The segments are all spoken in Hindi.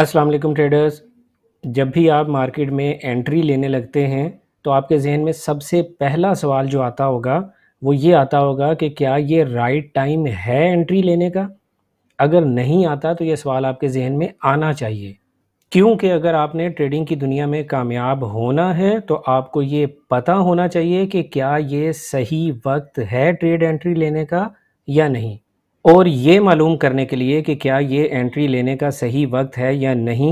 अस्सलाम वालेकुम ट्रेडर्स जब भी आप मार्केट में एंट्री लेने लगते हैं तो आपके जहन में सबसे पहला सवाल जो आता होगा वो ये आता होगा कि क्या ये राइट टाइम है एंट्री लेने का अगर नहीं आता तो ये सवाल आपके जहन में आना चाहिए क्योंकि अगर आपने ट्रेडिंग की दुनिया में कामयाब होना है तो आपको ये पता होना चाहिए कि क्या ये सही वक्त है ट्रेड एंट्री लेने का या नहीं और ये मालूम करने के लिए कि क्या ये एंट्री लेने का सही वक्त है या नहीं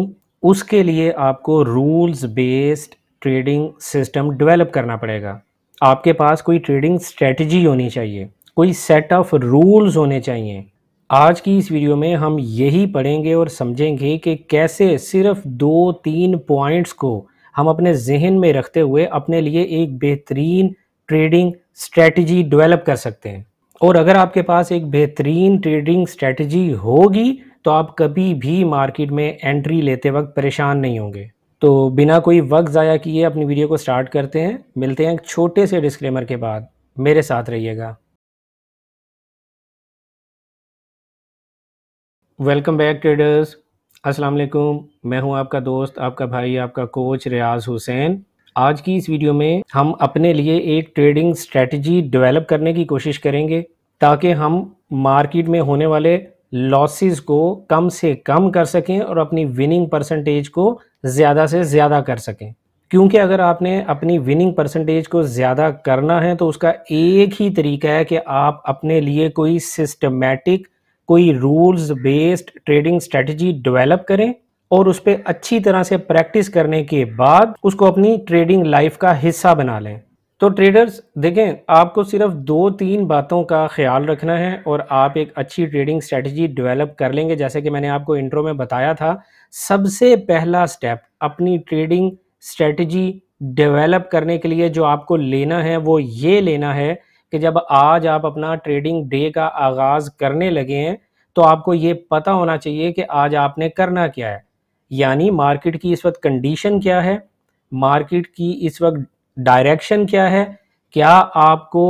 उसके लिए आपको rules based trading system develop करना पड़ेगा आपके पास कोई ट्रेडिंग स्ट्रेटजी होनी चाहिए कोई सेट ऑफ रूल्स होने चाहिए आज की इस वीडियो में हम यही पढ़ेंगे और समझेंगे कि कैसे सिर्फ दो तीन पॉइंट्स को हम अपने जहन में रखते हुए अपने लिए एक बेहतरीन ट्रेडिंग स्ट्रेटजी डेवलप कर सकते हैं और अगर आपके पास एक बेहतरीन ट्रेडिंग स्ट्रेटजी होगी तो आप कभी भी मार्केट में एंट्री लेते वक्त परेशान नहीं होंगे तो बिना कोई वक्त ज़ाया किए अपनी वीडियो को स्टार्ट करते हैं मिलते हैं एक छोटे से डिस्क्लेमर के बाद मेरे साथ रहिएगा वेलकम बैक ट्रेडर्स अस्सलाम वालेकुम मैं हूं आपका दोस्त आपका भाई आपका कोच रियाज हुसैन आज की इस वीडियो में हम अपने लिए एक ट्रेडिंग स्ट्रेटजी डेवलप करने की कोशिश करेंगे ताकि हम मार्केट में होने वाले लॉसेस को कम से कम कर सकें और अपनी विनिंग परसेंटेज को ज़्यादा से ज़्यादा कर सकें क्योंकि अगर आपने अपनी विनिंग परसेंटेज को ज़्यादा करना है तो उसका एक ही तरीका है कि आप अपने लिए कोई सिस्टमेटिक कोई rules based trading strategy develop करें और उस पर अच्छी तरह से प्रैक्टिस करने के बाद उसको अपनी ट्रेडिंग लाइफ का हिस्सा बना लें तो ट्रेडर्स देखें आपको सिर्फ दो तीन बातों का ख्याल रखना है और आप एक अच्छी ट्रेडिंग स्ट्रेटजी डेवलप कर लेंगे जैसे कि मैंने आपको इंट्रो में बताया था सबसे पहला स्टेप अपनी ट्रेडिंग स्ट्रेटजी डेवलप करने के लिए जो आपको लेना है वो ये लेना है कि जब आज आप अपना ट्रेडिंग डे का आगाज़ करने लगे हैं तो आपको ये पता होना चाहिए कि आज आपने करना क्या है यानी मार्केट की इस वक्त कंडीशन क्या है मार्केट की इस वक्त डायरेक्शन क्या है क्या आपको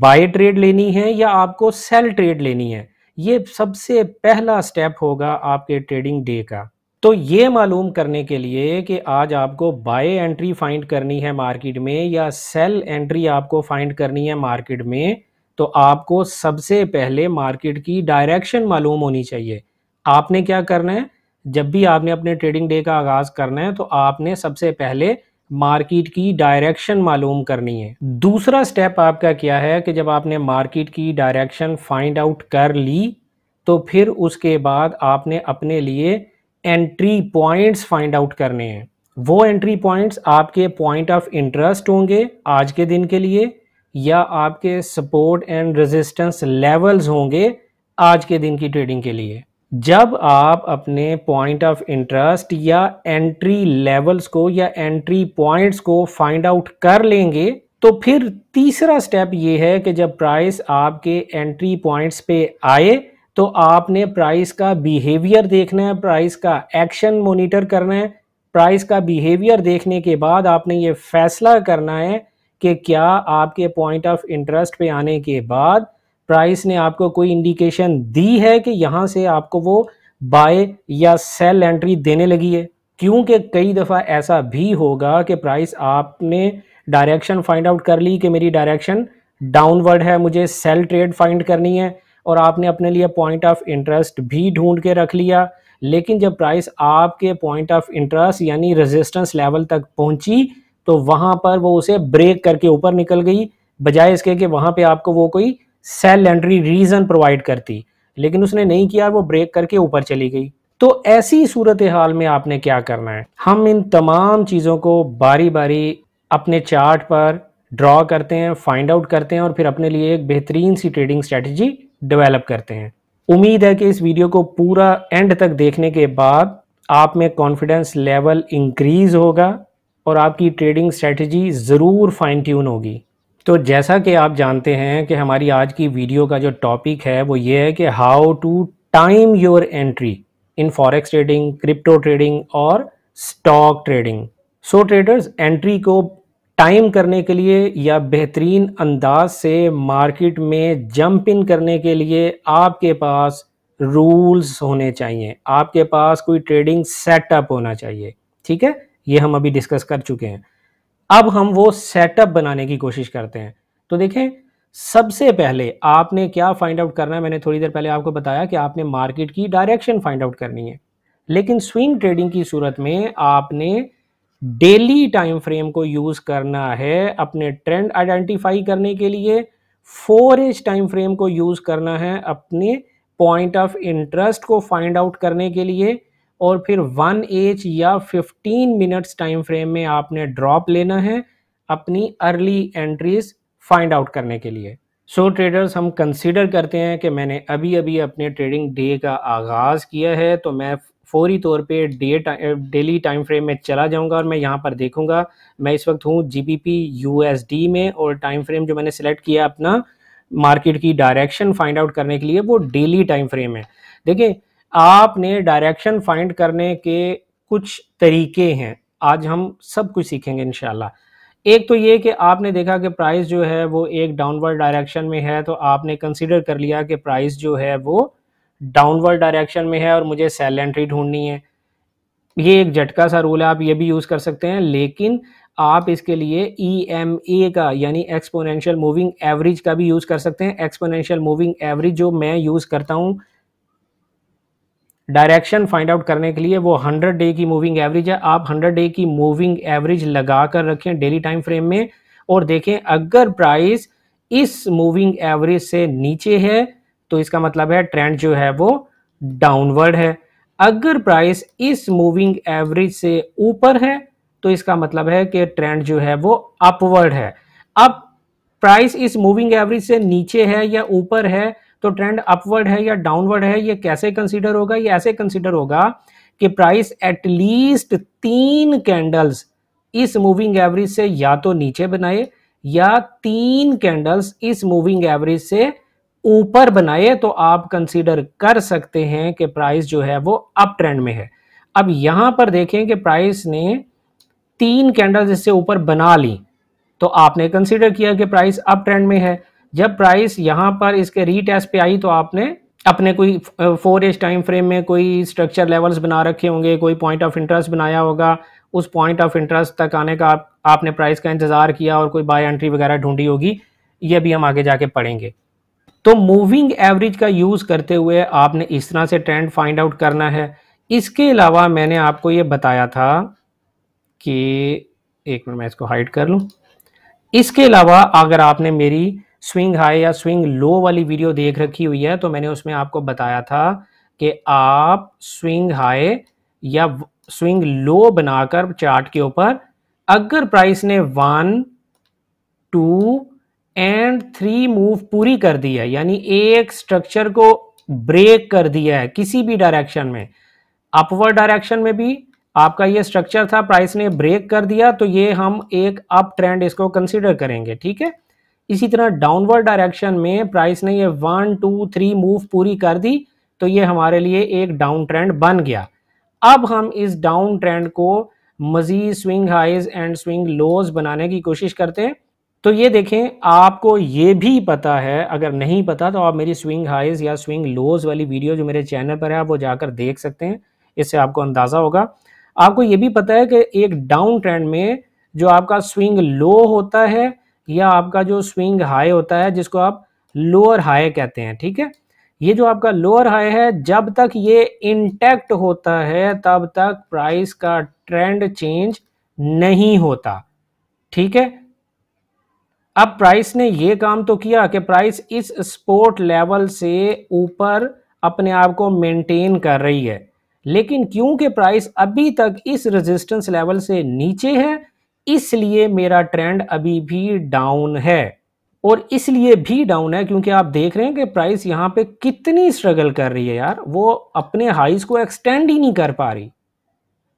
बाय ट्रेड लेनी है या आपको सेल ट्रेड लेनी है ये सबसे पहला स्टेप होगा आपके ट्रेडिंग डे का तो ये मालूम करने के लिए कि आज आपको बाय एंट्री फाइंड करनी है मार्केट में या सेल एंट्री आपको फाइंड करनी है मार्केट में तो आपको सबसे पहले मार्केट की डायरेक्शन मालूम होनी चाहिए आपने क्या करना है जब भी आपने अपने ट्रेडिंग डे का आगाज़ करना है तो आपने सबसे पहले मार्केट की डायरेक्शन मालूम करनी है दूसरा स्टेप आपका क्या है कि जब आपने मार्केट की डायरेक्शन फाइंड आउट कर ली तो फिर उसके बाद आपने अपने लिए एंट्री पॉइंट्स फाइंड आउट करने हैं वो एंट्री पॉइंट्स आपके पॉइंट ऑफ इंटरेस्ट होंगे आज के दिन के लिए या आपके सपोर्ट एंड रेजिस्टेंस लेवल्स होंगे आज के दिन की ट्रेडिंग के लिए जब आप अपने पॉइंट ऑफ इंटरेस्ट या एंट्री लेवल्स को या एंट्री पॉइंट्स को फाइंड आउट कर लेंगे तो फिर तीसरा स्टेप ये है कि जब प्राइस आपके एंट्री पॉइंट्स पे आए तो आपने प्राइस का बिहेवियर देखना है प्राइस का एक्शन मॉनिटर करना है प्राइस का बिहेवियर देखने के बाद आपने ये फैसला करना है कि क्या आपके पॉइंट ऑफ इंटरेस्ट पे आने के बाद प्राइस ने आपको कोई इंडिकेशन दी है कि यहाँ से आपको वो बाय या सेल एंट्री देने लगी है क्योंकि कई दफ़ा ऐसा भी होगा कि प्राइस आपने डायरेक्शन फाइंड आउट कर ली कि मेरी डायरेक्शन डाउनवर्ड है मुझे सेल ट्रेड फाइंड करनी है और आपने अपने लिए पॉइंट ऑफ इंटरेस्ट भी ढूंढ के रख लिया लेकिन जब प्राइस आपके पॉइंट ऑफ इंटरेस्ट यानी रेजिस्टेंस लेवल तक पहुंची तो वहां पर वो उसे ब्रेक करके ऊपर निकल गई बजाय इसके कि वहां पे आपको वो कोई सेल एंट्री रीजन प्रोवाइड करती लेकिन उसने नहीं किया वो ब्रेक करके ऊपर चली गई तो ऐसी सूरत हाल में आपने क्या करना है हम इन तमाम चीज़ों को बारी बारी अपने चार्ट पर ड्रॉ करते हैं फाइंड आउट करते हैं और फिर अपने लिए एक बेहतरीन सी ट्रेडिंग स्ट्रेटजी डेवलप करते हैं उम्मीद है कि इस वीडियो को पूरा एंड तक देखने के बाद आप में कॉन्फिडेंस लेवल इंक्रीज होगा और आपकी ट्रेडिंग स्ट्रेटजी ज़रूर फाइन ट्यून होगी तो जैसा कि आप जानते हैं कि हमारी आज की वीडियो का जो टॉपिक है वो ये है कि how to time your entry in forex trading crypto trading और stock trading so traders entry को टाइम करने के लिए या बेहतरीन अंदाज से मार्केट में जंप इन करने के लिए आपके पास रूल्स होने चाहिए आपके पास कोई ट्रेडिंग सेटअप होना चाहिए ठीक है ये हम अभी डिस्कस कर चुके हैं अब हम वो सेटअप बनाने की कोशिश करते हैं तो देखें सबसे पहले आपने क्या फाइंड आउट करना है मैंने थोड़ी देर पहले आपको बताया कि आपने मार्केट की डायरेक्शन फाइंड आउट करनी है लेकिन स्विंग ट्रेडिंग की सूरत में आपने डेली टाइम फ्रेम को यूज़ करना है अपने ट्रेंड आइडेंटिफाई करने के लिए फोर एज टाइम फ्रेम को यूज़ करना है अपने पॉइंट ऑफ इंटरेस्ट को फाइंड आउट करने के लिए और फिर वन एच या फिफ्टीन मिनट्स टाइम फ्रेम में आपने ड्रॉप लेना है अपनी अर्ली एंट्रीज फाइंड आउट करने के लिए सो so, ट्रेडर्स हम कंसिडर करते हैं कि मैंने अभी अभी अपने ट्रेडिंग डे का आगाज़ किया है तो मैं फौरी तौर पे डे डेली टाइम फ्रेम में चला जाऊंगा और मैं यहाँ पर देखूंगा मैं इस वक्त हूँ G P P U S D में और टाइम फ्रेम जो मैंने सेलेक्ट किया अपना मार्केट की डायरेक्शन फाइंड आउट करने के लिए वो डेली टाइम फ्रेम है देखिए आपने डायरेक्शन फाइंड करने के कुछ तरीके हैं आज हम सब कुछ सीखेंगे इनशाला एक तो ये कि आपने देखा कि प्राइस जो है वो एक डाउनवर्ड डायरेक्शन में है तो आपने कंसिडर कर लिया कि प्राइस जो है वो डाउनवर्ड डायरेक्शन में है और मुझे सेल एंट्री ढूंढनी है ये एक झटका सा रूल है आप ये भी यूज़ कर सकते हैं लेकिन आप इसके लिए ई एम ए का यानी एक्सपोनेंशियल मूविंग एवरेज का भी यूज़ कर सकते हैं एक्सपोनेंशियल मूविंग एवरेज जो मैं यूज़ करता हूँ डायरेक्शन फाइंड आउट करने के लिए वो 100 डे की मूविंग एवरेज है आप 100 डे की मूविंग एवरेज लगा कर रखें डेली टाइम फ्रेम में और देखें अगर प्राइस इस मूविंग एवरेज से नीचे है तो इसका मतलब है ट्रेंड जो है वो डाउनवर्ड है अगर प्राइस इस मूविंग एवरेज से ऊपर है तो इसका मतलब है कि ट्रेंड जो है वो अपवर्ड है अब प्राइस इस मूविंग एवरेज से नीचे है या ऊपर है तो ट्रेंड अपवर्ड है या डाउनवर्ड है ये कैसे कंसिडर होगा ये ऐसे कंसिडर होगा कि प्राइस एटलीस्ट तीन कैंडल्स इस मूविंग एवरेज से या तो नीचे बनाए या तीन कैंडल्स इस मूविंग एवरेज से ऊपर बनाए तो आप कंसीडर कर सकते हैं कि प्राइस जो है वो अप ट्रेंड में है अब यहां पर देखें कि प्राइस ने तीन कैंडल्स इससे ऊपर बना ली तो आपने कंसीडर किया कि प्राइस अप ट्रेंड में है जब प्राइस यहाँ पर इसके रीटेस्ट पे आई तो आपने अपने कोई फोर एज टाइम फ्रेम में कोई स्ट्रक्चर लेवल्स बना रखे होंगे कोई पॉइंट ऑफ इंटरेस्ट बनाया होगा उस पॉइंट ऑफ इंटरेस्ट तक आने का आप आपने प्राइस का इंतज़ार किया और कोई बाय एंट्री वगैरह ढूंढी होगी ये भी हम आगे जाके पढ़ेंगे तो मूविंग एवरेज का यूज़ करते हुए आपने इस तरह से ट्रेंड फाइंड आउट करना है इसके अलावा मैंने आपको ये बताया था कि एक मिनट मैं इसको हाइड कर लूँ इसके अलावा अगर आपने मेरी स्विंग हाई या स्विंग लो वाली वीडियो देख रखी हुई है तो मैंने उसमें आपको बताया था कि आप स्विंग हाई या स्विंग लो बनाकर चार्ट के ऊपर अगर प्राइस ने one two and three move पूरी कर दी है यानी एक स्ट्रक्चर को ब्रेक कर दिया है किसी भी डायरेक्शन में अपवर्ड डायरेक्शन में भी आपका ये स्ट्रक्चर था प्राइस ने ब्रेक कर दिया तो ये हम एक अप ट्रेंड इसको कंसिडर करेंगे ठीक है इसी तरह डाउनवर्ड डायरेक्शन में प्राइस ने ये वन टू थ्री मूव पूरी कर दी तो ये हमारे लिए एक डाउन ट्रेंड बन गया अब हम इस डाउन ट्रेंड को मज़ीद swing highs and swing lows बनाने की कोशिश करते हैं तो ये देखें आपको ये भी पता है अगर नहीं पता तो आप मेरी स्विंग हाइज या स्विंग लोज वाली वीडियो जो मेरे चैनल पर है आप वो जाकर देख सकते हैं इससे आपको अंदाज़ा होगा आपको ये भी पता है कि एक डाउन ट्रेंड में जो आपका स्विंग लो होता है या आपका जो स्विंग हाई होता है जिसको आप लोअर हाई कहते हैं ठीक है ये जो आपका लोअर हाई है जब तक ये इंटैक्ट होता है तब तक प्राइस का ट्रेंड चेंज नहीं होता ठीक है अब प्राइस ने ये काम तो किया कि प्राइस इस स्पोर्ट लेवल से ऊपर अपने आप को मेंटेन कर रही है लेकिन क्योंकि प्राइस अभी तक इस रेजिस्टेंस लेवल से नीचे है इसलिए मेरा ट्रेंड अभी भी डाउन है और इसलिए भी डाउन है क्योंकि आप देख रहे हैं कि प्राइस यहां पे कितनी स्ट्रगल कर रही है यार वो अपने हाइस को एक्सटेंड ही नहीं कर पा रही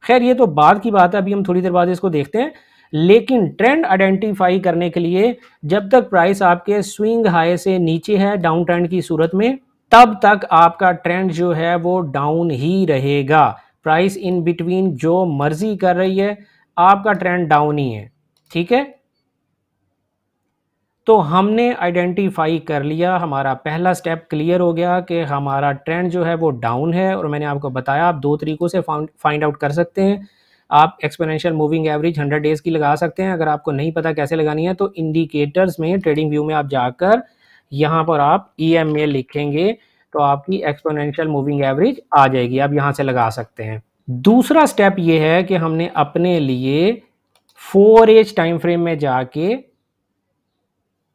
खैर ये तो बाद की बात है अभी हम थोड़ी देर बाद इसको देखते हैं लेकिन ट्रेंड आइडेंटिफाई करने के लिए जब तक प्राइस आपके स्विंग हाई से नीचे है डाउन ट्रेंड की सूरत में तब तक आपका ट्रेंड जो है वो डाउन ही रहेगा प्राइस इन बिटवीन जो मर्जी कर रही है आपका ट्रेंड डाउन ही है ठीक है तो हमने आइडेंटिफाई कर लिया हमारा पहला स्टेप क्लियर हो गया कि हमारा ट्रेंड जो है वो डाउन है और मैंने आपको बताया आप दो तरीक़ों से फाइंड आउट कर सकते हैं आप एक्सपोनेंशियल मूविंग एवरेज 100 डेज़ की लगा सकते हैं अगर आपको नहीं पता कैसे लगानी है तो इंडिकेटर्स में ट्रेडिंग व्यू में आप जाकर यहाँ पर आप ई e लिखेंगे तो आपकी एक्सपोनेंशियल मूविंग एवरेज आ जाएगी आप यहाँ से लगा सकते हैं दूसरा स्टेप ये है कि हमने अपने लिए फोर एज टाइम फ्रेम में जाके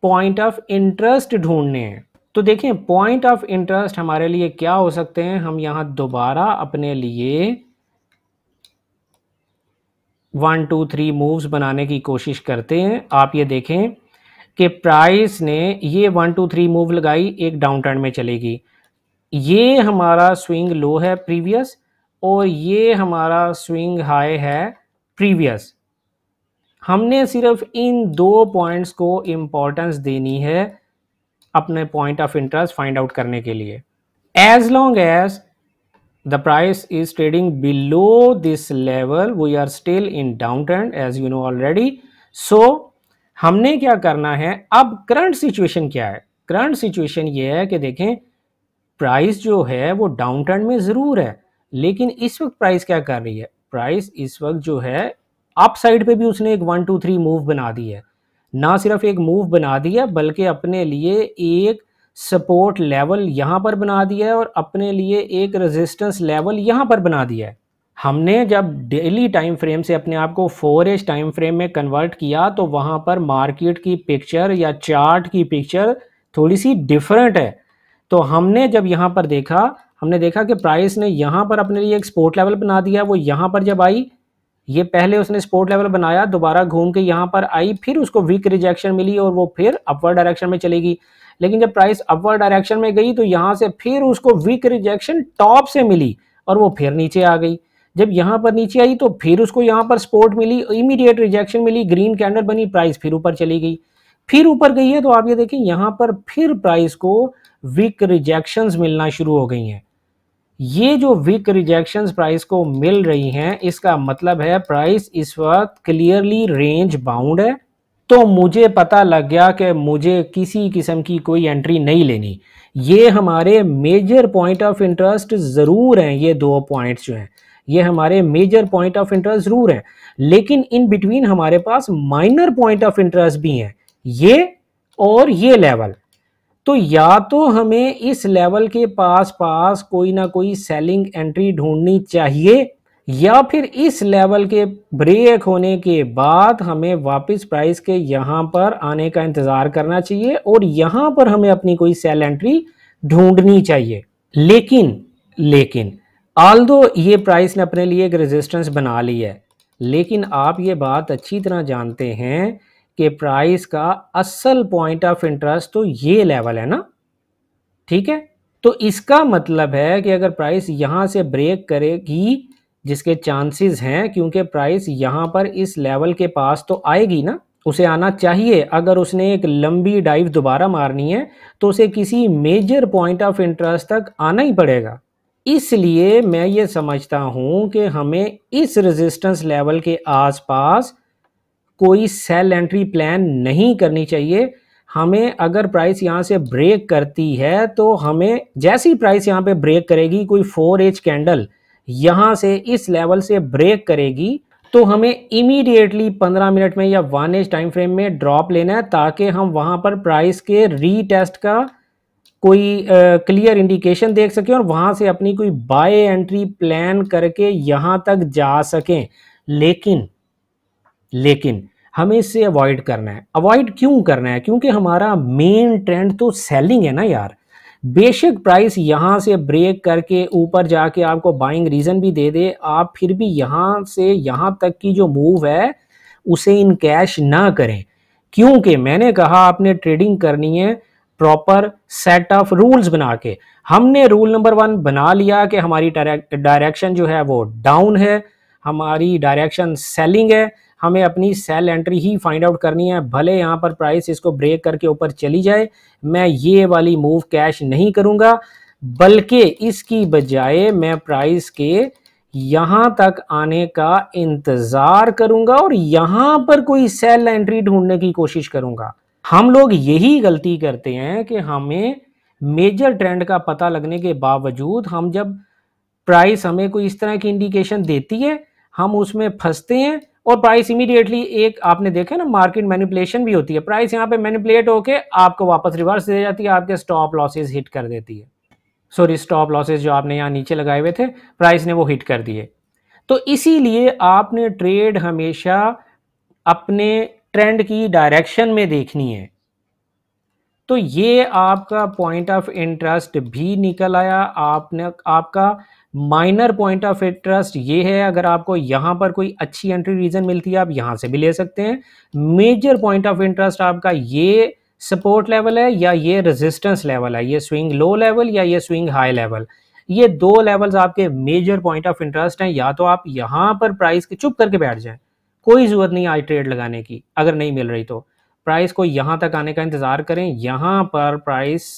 पॉइंट ऑफ इंटरेस्ट ढूंढने हैं तो देखें पॉइंट ऑफ इंटरेस्ट हमारे लिए क्या हो सकते हैं हम यहां दोबारा अपने लिए वन टू थ्री मूव्स बनाने की कोशिश करते हैं आप ये देखें कि प्राइस ने ये वन टू थ्री मूव लगाई एक डाउन टर्न में चलेगी ये हमारा स्विंग लो है प्रीवियस और ये हमारा स्विंग हाई है प्रीवियस हमने सिर्फ इन दो पॉइंट्स को इम्पोर्टेंस देनी है अपने point of interest find out करने के लिए as long as the price is trading below this level we are still in down trend as you know already so हमने क्या करना है अब करंट सिचुएशन क्या है करंट सिचुएशन ये है कि देखें प्राइस जो है वो डाउन ट्रेंड में ज़रूर है लेकिन इस वक्त प्राइस क्या कर रही है प्राइस इस वक्त जो है अप साइड पे भी उसने एक वन टू थ्री मूव बना दी है ना सिर्फ एक मूव बना दिया बल्कि अपने लिए एक सपोर्ट लेवल यहाँ पर बना दिया है और अपने लिए एक रेजिस्टेंस लेवल यहाँ पर बना दिया है हमने जब डेली टाइम फ्रेम से अपने आप को फोर एज टाइम फ्रेम में कन्वर्ट किया तो वहाँ पर मार्केट की पिक्चर या चार्ट की पिक्चर थोड़ी सी डिफरेंट है तो हमने जब यहाँ पर देखा हमने देखा कि प्राइस ने यहाँ पर अपने लिए एक स्पोर्ट लेवल बना दिया वो यहाँ पर जब आई ये पहले उसने स्पोर्ट लेवल बनाया दोबारा घूम के यहाँ पर आई फिर उसको वीक रिजेक्शन मिली और वो फिर अपवर डायरेक्शन में चलेगी लेकिन जब प्राइस अपवर डायरेक्शन में गई तो यहाँ से फिर उसको वीक रिजेक्शन टॉप से मिली और वो फिर नीचे आ गई जब यहाँ पर नीचे आई तो फिर उसको यहाँ पर स्पोर्ट मिली इमीडिएट रिजेक्शन मिली ग्रीन कैंडल बनी प्राइस फिर ऊपर चली गई फिर ऊपर गई है तो आप ये देखें यहाँ पर फिर प्राइस को वीक रिजेक्शंस मिलना शुरू हो गई हैं ये जो वीक रिजेक्शन प्राइस को मिल रही हैं इसका मतलब है प्राइस इस वक्त क्लियरली रेंज बाउंड है तो मुझे पता लग गया कि मुझे किसी किस्म की कोई एंट्री नहीं लेनी ये हमारे मेजर पॉइंट ऑफ इंटरेस्ट ज़रूर हैं ये दो पॉइंट्स जो हैं ये हमारे मेजर पॉइंट ऑफ इंटरेस्ट ज़रूर हैं लेकिन इन बिटवीन हमारे पास माइनर पॉइंट ऑफ इंटरेस्ट भी हैं ये और ये लेवल तो या तो हमें इस लेवल के पास पास कोई ना कोई सेलिंग एंट्री ढूंढनी चाहिए या फिर इस लेवल के ब्रेक होने के बाद हमें वापस प्राइस के यहाँ पर आने का इंतज़ार करना चाहिए और यहाँ पर हमें अपनी कोई सेल एंट्री ढूंढनी चाहिए लेकिन लेकिन आल दो ये प्राइस ने अपने लिए एक रेजिस्टेंस बना ली है लेकिन आप ये बात अच्छी तरह जानते हैं कि प्राइस का असल पॉइंट ऑफ इंटरेस्ट तो ये लेवल है ना ठीक है तो इसका मतलब है कि अगर प्राइस यहाँ से ब्रेक करेगी जिसके चांसेस हैं क्योंकि प्राइस यहाँ पर इस लेवल के पास तो आएगी ना उसे आना चाहिए अगर उसने एक लंबी डाइव दोबारा मारनी है तो उसे किसी मेजर पॉइंट ऑफ इंटरेस्ट तक आना ही पड़ेगा इसलिए मैं ये समझता हूँ कि हमें इस रेजिस्टेंस लेवल के आसपास कोई सेल एंट्री प्लान नहीं करनी चाहिए हमें अगर प्राइस यहाँ से ब्रेक करती है तो हमें जैसी प्राइस यहाँ पे ब्रेक करेगी कोई फोर एच कैंडल यहाँ से इस लेवल से ब्रेक करेगी तो हमें इमीडिएटली 15 मिनट में या वन एज टाइम फ्रेम में ड्रॉप लेना है ताकि हम वहाँ पर प्राइस के रीटेस्ट का कोई क्लियर uh, इंडिकेशन देख सकें और वहाँ से अपनी कोई बाय एंट्री प्लान करके यहाँ तक जा सकें लेकिन लेकिन हमें इससे अवॉइड करना है अवॉइड क्यों करना है क्योंकि हमारा मेन ट्रेंड तो सेलिंग है ना यार बेशक प्राइस यहाँ से ब्रेक करके ऊपर जाके आपको बाइंग रीज़न भी दे दे आप फिर भी यहाँ से यहाँ तक की जो मूव है उसे इन कैश ना करें क्योंकि मैंने कहा आपने ट्रेडिंग करनी है प्रॉपर सेट ऑफ रूल्स बना के हमने रूल नंबर वन बना लिया कि हमारी डायरेक्शन जो है वो डाउन है हमारी डायरेक्शन सेलिंग है हमें अपनी सेल एंट्री ही फाइंड आउट करनी है भले यहाँ पर प्राइस इसको ब्रेक करके ऊपर चली जाए मैं ये वाली मूव कैश नहीं करूँगा बल्कि इसकी बजाय मैं प्राइस के यहाँ तक आने का इंतजार करूँगा और यहाँ पर कोई सेल एंट्री ढूंढने की कोशिश करूंगा हम लोग यही गलती करते हैं कि हमें मेजर ट्रेंड का पता लगने के बावजूद हम जब प्राइस हमें कोई इस तरह की इंडिकेशन देती है हम उसमें फंसते हैं और प्राइस इमीडिएटली एक आपने देखा ना मार्केट मैनिपुलेशन भी होती है प्राइस यहाँ पे मैनिपुलेट होके आपको वापस रिवर्स दे जाती है आपके स्टॉप लॉसेज हिट कर देती है सॉरी स्टॉप लॉसेज जो आपने यहाँ नीचे लगाए हुए थे प्राइस ने वो हिट कर दिए तो इसीलिए आपने ट्रेड हमेशा अपने ट्रेंड की डायरेक्शन में देखनी है तो ये आपका पॉइंट ऑफ इंटरेस्ट भी निकल आया आपने आपका माइनर पॉइंट ऑफ इंटरेस्ट ये है अगर आपको यहाँ पर कोई अच्छी एंट्री रीजन मिलती है आप यहाँ से भी ले सकते हैं मेजर पॉइंट ऑफ इंटरेस्ट आपका ये सपोर्ट लेवल है या ये रेजिस्टेंस लेवल है ये स्विंग लो लेवल या ये स्विंग हाई लेवल ये दो लेवल्स आपके मेजर पॉइंट ऑफ इंटरेस्ट हैं या तो आप यहाँ पर प्राइस के चुप करके बैठ जाएं कोई ज़रूरत नहीं आज ट्रेड लगाने की अगर नहीं मिल रही तो प्राइस को यहाँ तक आने का इंतज़ार करें यहाँ पर प्राइस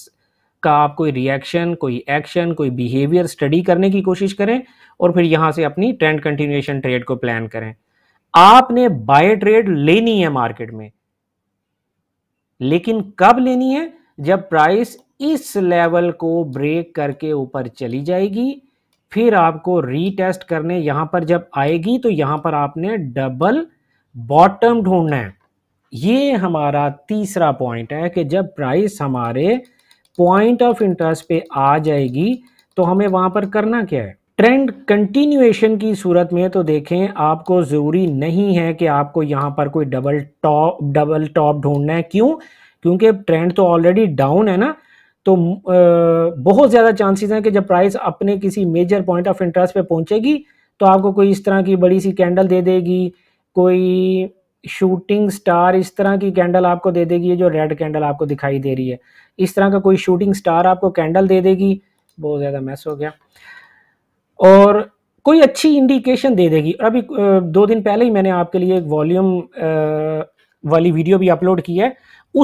का आप कोई रिएक्शन कोई एक्शन कोई बिहेवियर स्टडी करने की कोशिश करें और फिर यहां से अपनी ट्रेंड कंटिन्यूएशन ट्रेड को प्लान करें आपने बाय ट्रेड लेनी है मार्केट में लेकिन कब लेनी है जब प्राइस इस लेवल को ब्रेक करके ऊपर चली जाएगी फिर आपको रीटेस्ट करने यहां पर जब आएगी तो यहां पर आपने डबल बॉटम ढूंढना है ये हमारा तीसरा पॉइंट है कि जब प्राइस हमारे पॉइंट ऑफ इंटरेस्ट पे आ जाएगी तो हमें वहां पर करना क्या है ट्रेंड कंटिन्यूएशन की सूरत में तो देखें आपको ज़रूरी नहीं है कि आपको यहां पर कोई डबल टॉप डबल टॉप ढूंढना है क्यों क्योंकि ट्रेंड तो ऑलरेडी डाउन है ना तो बहुत ज़्यादा चांसेस हैं कि जब प्राइस अपने किसी मेजर पॉइंट ऑफ इंटरेस्ट पे पहुंचेगी तो आपको कोई इस तरह की बड़ी सी कैंडल दे देगी कोई शूटिंग स्टार इस तरह की कैंडल आपको दे देगी जो रेड कैंडल आपको दिखाई दे रही है इस तरह का कोई शूटिंग स्टार आपको कैंडल दे देगी बहुत ज़्यादा मैस हो गया और कोई अच्छी इंडिकेशन दे देगी और अभी दो दिन पहले ही मैंने आपके लिए एक वॉल्यूम वाली वीडियो भी अपलोड की है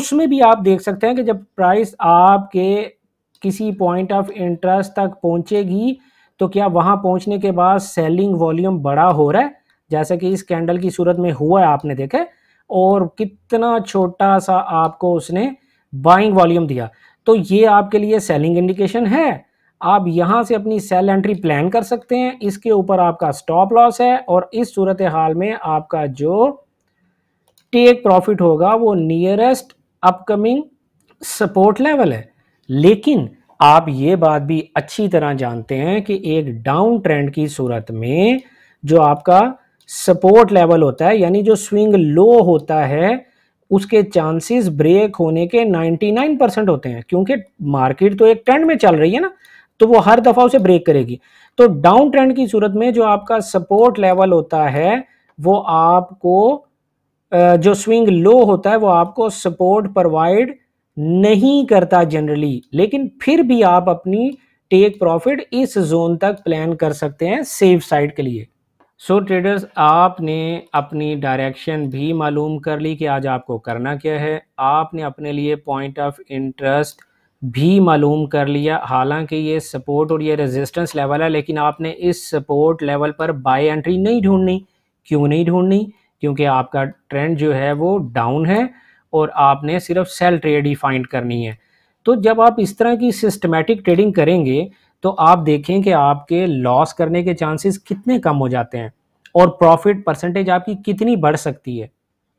उसमें भी आप देख सकते हैं कि जब प्राइस आपके किसी पॉइंट ऑफ इंटरेस्ट तक पहुंचेगी तो क्या वहां पहुंचने के बाद सेलिंग वॉल्यूम बड़ा हो रहा है जैसे कि इस कैंडल की सूरत में हुआ है आपने देखे और कितना छोटा सा आपको उसने बाइंग वॉल्यूम दिया तो ये आपके लिए सेलिंग इंडिकेशन है आप यहाँ से अपनी सेल एंट्री प्लान कर सकते हैं इसके ऊपर आपका स्टॉप लॉस है और इस सूरत हाल में आपका जो टेक प्रॉफिट होगा वो नियरेस्ट अपकमिंग सपोर्ट लेवल है लेकिन आप ये बात भी अच्छी तरह जानते हैं कि एक डाउन ट्रेंड की सूरत में जो आपका सपोर्ट लेवल होता है यानी जो स्विंग लो होता है उसके चांसेस ब्रेक होने के 99 परसेंट होते हैं क्योंकि मार्केट तो एक ट्रेंड में चल रही है ना तो वो हर दफ़ा उसे ब्रेक करेगी तो डाउन ट्रेंड की सूरत में जो आपका सपोर्ट लेवल होता है वो आपको जो स्विंग लो होता है वो आपको सपोर्ट प्रोवाइड नहीं करता जनरली लेकिन फिर भी आप अपनी टेक प्रॉफिट इस जोन तक प्लान कर सकते हैं सेफ साइड के लिए सो so, ट्रेडर्स आपने अपनी डायरेक्शन भी मालूम कर ली कि आज आपको करना क्या है आपने अपने लिए पॉइंट ऑफ इंटरेस्ट भी मालूम कर लिया हालांकि ये सपोर्ट और ये रेजिस्टेंस लेवल है लेकिन आपने इस सपोर्ट लेवल पर बाय एंट्री नहीं ढूंढनी क्यों नहीं ढूंढनी क्योंकि आपका ट्रेंड जो है वो डाउन है और आपने सिर्फ सेल ट्रेड ही फाइंड करनी है तो जब आप इस तरह की सिस्टमेटिक ट्रेडिंग करेंगे तो आप देखें कि आपके लॉस करने के चांसेस कितने कम हो जाते हैं और प्रॉफिट परसेंटेज आपकी कितनी बढ़ सकती है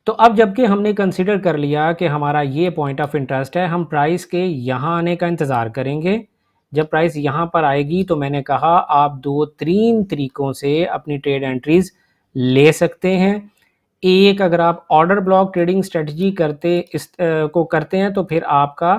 तो अब जबकि हमने कंसिडर कर लिया कि हमारा ये पॉइंट ऑफ इंटरेस्ट है हम प्राइस के यहाँ आने का इंतज़ार करेंगे जब प्राइस यहाँ पर आएगी तो मैंने कहा आप दो तीन तरीक़ों से अपनी ट्रेड एंट्रीज़ ले सकते हैं एक अगर आप ऑर्डर ब्लॉक ट्रेडिंग स्ट्रेटजी करते इस आ, को करते हैं तो फिर आपका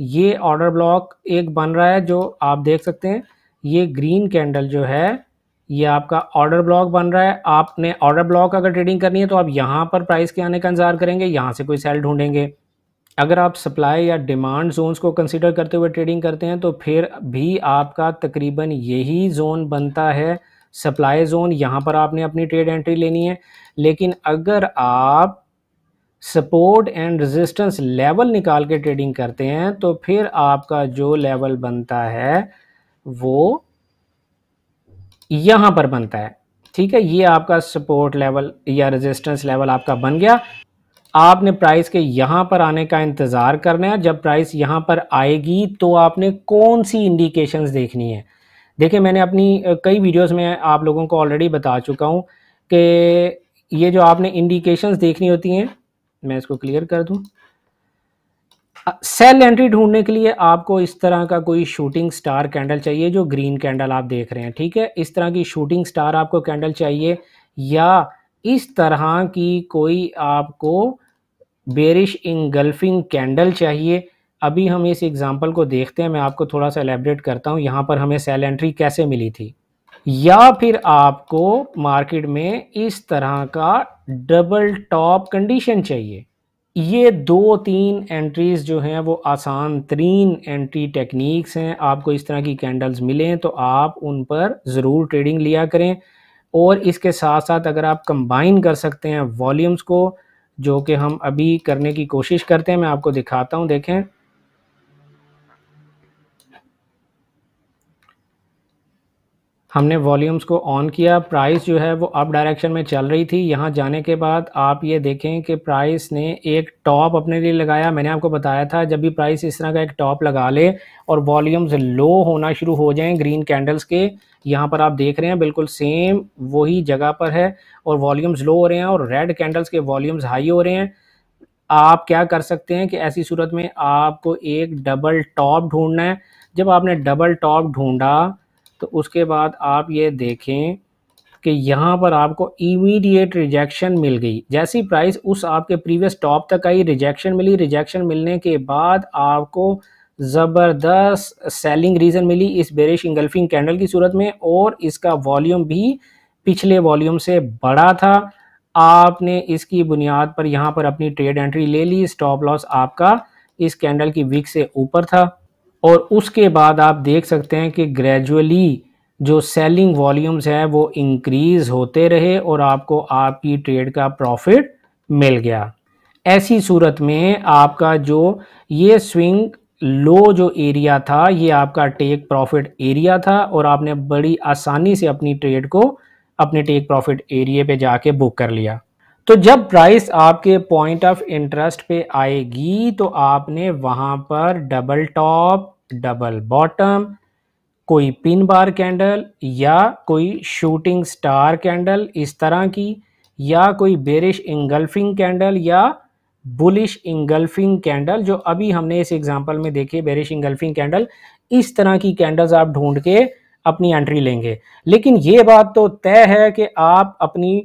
ये ऑर्डर ब्लॉक एक बन रहा है जो आप देख सकते हैं ये ग्रीन कैंडल जो है ये आपका ऑर्डर ब्लॉक बन रहा है आपने ऑर्डर ब्लॉक अगर ट्रेडिंग करनी है तो आप यहाँ पर प्राइस के आने का इंतजार करेंगे यहाँ से कोई सेल ढूंढेंगे अगर आप सप्लाई या डिमांड जोन्स को कंसिडर करते हुए ट्रेडिंग करते हैं तो फिर भी आपका तकरीबन यही जोन बनता है सप्लाई जोन यहाँ पर आपने अपनी ट्रेड एंट्री लेनी है लेकिन अगर आप सपोर्ट एंड रेजिस्टेंस लेवल निकाल के ट्रेडिंग करते हैं तो फिर आपका जो लेवल बनता है वो यहां पर बनता है ठीक है ये आपका सपोर्ट लेवल या रेजिस्टेंस लेवल आपका बन गया आपने प्राइस के यहां पर आने का इंतज़ार करना है जब प्राइस यहां पर आएगी तो आपने कौन सी इंडिकेशंस देखनी है देखिए मैंने अपनी कई वीडियोस में आप लोगों को ऑलरेडी बता चुका हूं कि ये जो आपने इंडिकेशंस देखनी होती हैं मैं इसको क्लियर कर दूं सेल एंट्री ढूंढने के लिए आपको इस तरह का कोई शूटिंग स्टार कैंडल चाहिए जो ग्रीन कैंडल आप देख रहे हैं ठीक है इस तरह की शूटिंग स्टार आपको कैंडल चाहिए या इस तरह की कोई आपको बेरिश इंगल्फिंग कैंडल चाहिए अभी हम इस एग्ज़ाम्पल को देखते हैं मैं आपको थोड़ा सा एलेबरेट करता हूँ यहाँ पर हमें सेल एंट्री कैसे मिली थी या फिर आपको मार्केट में इस तरह का डबल टॉप कंडीशन चाहिए ये दो तीन एंट्रीज़ जो हैं वो आसान तरीन एंट्री टेक्निक्स हैं आपको इस तरह की कैंडल्स मिलें तो आप उन पर ज़रूर ट्रेडिंग लिया करें और इसके साथ साथ अगर आप कंबाइन कर सकते हैं वॉल्यूम्स को जो कि हम अभी करने की कोशिश करते हैं मैं आपको दिखाता हूं देखें हमने वॉल्यूम्स को ऑन किया प्राइस जो है वो अप डायरेक्शन में चल रही थी यहाँ जाने के बाद आप ये देखें कि प्राइस ने एक टॉप अपने लिए लगाया मैंने आपको बताया था जब भी प्राइस इस तरह का एक टॉप लगा ले और वॉल्यूम्स लो होना शुरू हो जाएं ग्रीन कैंडल्स के यहाँ पर आप देख रहे हैं बिल्कुल सेम वही जगह पर है और वॉल्यूम्स लो हो रहे हैं और रेड कैंडल्स के वॉल्यूम्स हाई हो रहे हैं आप क्या कर सकते हैं कि ऐसी सूरत में आपको एक डबल टॉप ढूंढना है जब आपने डबल टॉप ढूंढा तो उसके बाद आप ये देखें कि यहाँ पर आपको इमीडिएट रिजेक्शन मिल गई जैसी प्राइस उस आपके प्रीवियस टॉप तक आई रिजेक्शन मिली रिजेक्शन मिलने के बाद आपको ज़बरदस्त सेलिंग रीज़न मिली इस बेरिश इंगल्फिंग कैंडल की सूरत में और इसका वॉल्यूम भी पिछले वॉल्यूम से बड़ा था आपने इसकी बुनियाद पर यहाँ पर अपनी ट्रेड एंट्री ले ली स्टॉप लॉस आपका इस कैंडल की विक से ऊपर था और उसके बाद आप देख सकते हैं कि ग्रेजुअली जो सेलिंग वॉल्यूम्स हैं वो इंक्रीज़ होते रहे और आपको आपकी ट्रेड का प्रॉफिट मिल गया ऐसी सूरत में आपका जो ये स्विंग लो जो एरिया था ये आपका टेक प्रॉफिट एरिया था और आपने बड़ी आसानी से अपनी ट्रेड को अपने टेक प्रॉफिट एरिया पे जाके बुक कर लिया तो जब प्राइस आपके पॉइंट ऑफ इंटरेस्ट पे आएगी तो आपने वहाँ पर डबल टॉप डबल बॉटम कोई पिन बार कैंडल या कोई शूटिंग स्टार कैंडल इस तरह की या कोई बेरिश इंगल्फिंग कैंडल या बुलिश इंगल्फिंग कैंडल जो अभी हमने इस एग्जांपल में देखे बेरिश इंगल्फिंग कैंडल इस तरह की कैंडल्स आप ढूंढ के अपनी एंट्री लेंगे लेकिन ये बात तो तय है कि आप अपनी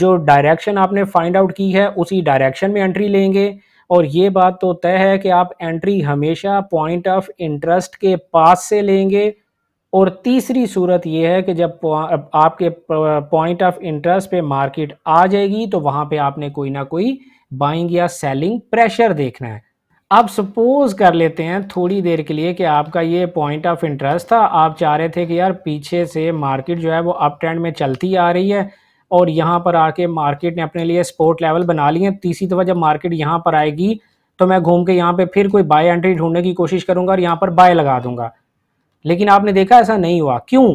जो डायरेक्शन आपने फाइंड आउट की है उसी डायरेक्शन में एंट्री लेंगे और ये बात तो तय है कि आप एंट्री हमेशा पॉइंट ऑफ इंटरेस्ट के पास से लेंगे और तीसरी सूरत यह है कि जब आपके पॉइंट ऑफ इंटरेस्ट पे मार्केट आ जाएगी तो वहाँ पे आपने कोई ना कोई बाइंग या सेलिंग प्रेशर देखना है अब सपोज कर लेते हैं थोड़ी देर के लिए कि आपका ये पॉइंट ऑफ इंटरेस्ट था आप चाह रहे थे कि यार पीछे से मार्केट जो है वो अप ट्रेंड में चलती आ रही है और यहाँ पर आके मार्केट ने अपने लिए स्पोर्ट लेवल बना लिए तीसरी दफ़ा जब मार्केट यहाँ पर आएगी तो मैं घूम के यहाँ पे फिर कोई बाय एंट्री ढूंढने की कोशिश करूंगा और यहाँ पर बाय लगा दूंगा लेकिन आपने देखा ऐसा नहीं हुआ क्यों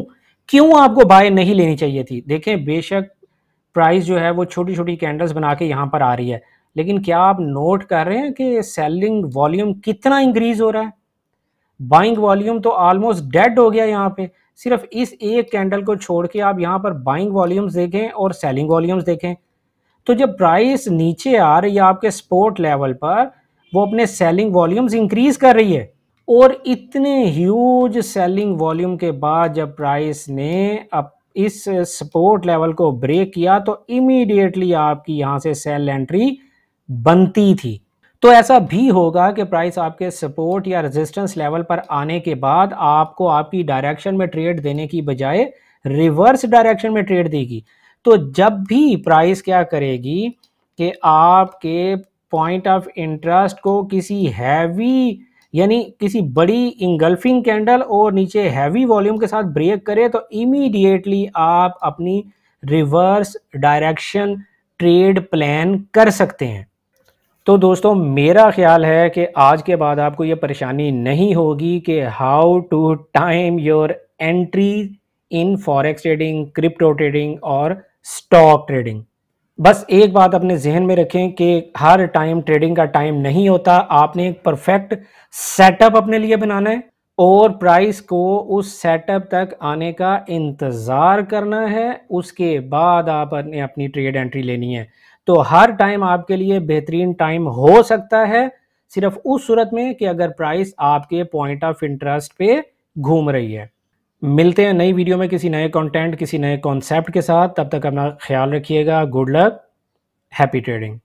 क्यों आपको बाय नहीं लेनी चाहिए थी देखें बेशक प्राइस जो है वो छोटी छोटी कैंडल्स बना के यहाँ पर आ रही है लेकिन क्या आप नोट कर रहे हैं कि सेलिंग वॉल्यूम कितना इंक्रीज हो रहा है बाइंग वॉल्यूम तो ऑलमोस्ट डेड हो गया यहाँ पे सिर्फ इस एक कैंडल को छोड़ के आप यहाँ पर बाइंग वॉल्यूम्स देखें और सेलिंग वॉल्यूम्स देखें तो जब प्राइस नीचे आ रही है आपके स्पोर्ट लेवल पर वो अपने सेलिंग वॉल्यूम्स इंक्रीज कर रही है और इतने ह्यूज सेलिंग वॉल्यूम के बाद जब प्राइस ने अब इस सपोर्ट लेवल को ब्रेक किया तो इमीडिएटली आपकी यहाँ से सेल एंट्री बनती थी तो ऐसा भी होगा कि प्राइस आपके सपोर्ट या रेजिस्टेंस लेवल पर आने के बाद आपको आपकी डायरेक्शन में ट्रेड देने की बजाय रिवर्स डायरेक्शन में ट्रेड देगी तो जब भी प्राइस क्या करेगी कि आपके पॉइंट ऑफ इंटरेस्ट को किसी हैवी यानी किसी बड़ी इंगल्फिंग कैंडल और नीचे हैवी वॉल्यूम के साथ ब्रेक करे तो इमीडिएटली आप अपनी रिवर्स डायरेक्शन ट्रेड प्लान कर सकते हैं तो दोस्तों मेरा ख्याल है कि आज के बाद आपको ये परेशानी नहीं होगी कि how to time your entry in forex trading crypto trading और स्टॉक ट्रेडिंग बस एक बात अपने जहन में रखें कि हर टाइम ट्रेडिंग का टाइम नहीं होता आपने एक परफेक्ट सेटअप अपने लिए बनाना है और प्राइस को उस सेटअप तक आने का इंतज़ार करना है उसके बाद आपने अपनी ट्रेड एंट्री लेनी है तो हर टाइम आपके लिए बेहतरीन टाइम हो सकता है सिर्फ उस सूरत में कि अगर प्राइस आपके पॉइंट ऑफ इंटरेस्ट पे घूम रही है मिलते हैं नई वीडियो में किसी नए कंटेंट किसी नए कॉन्सेप्ट के साथ तब तक अपना ख्याल रखिएगा गुड लक हैप्पी ट्रेडिंग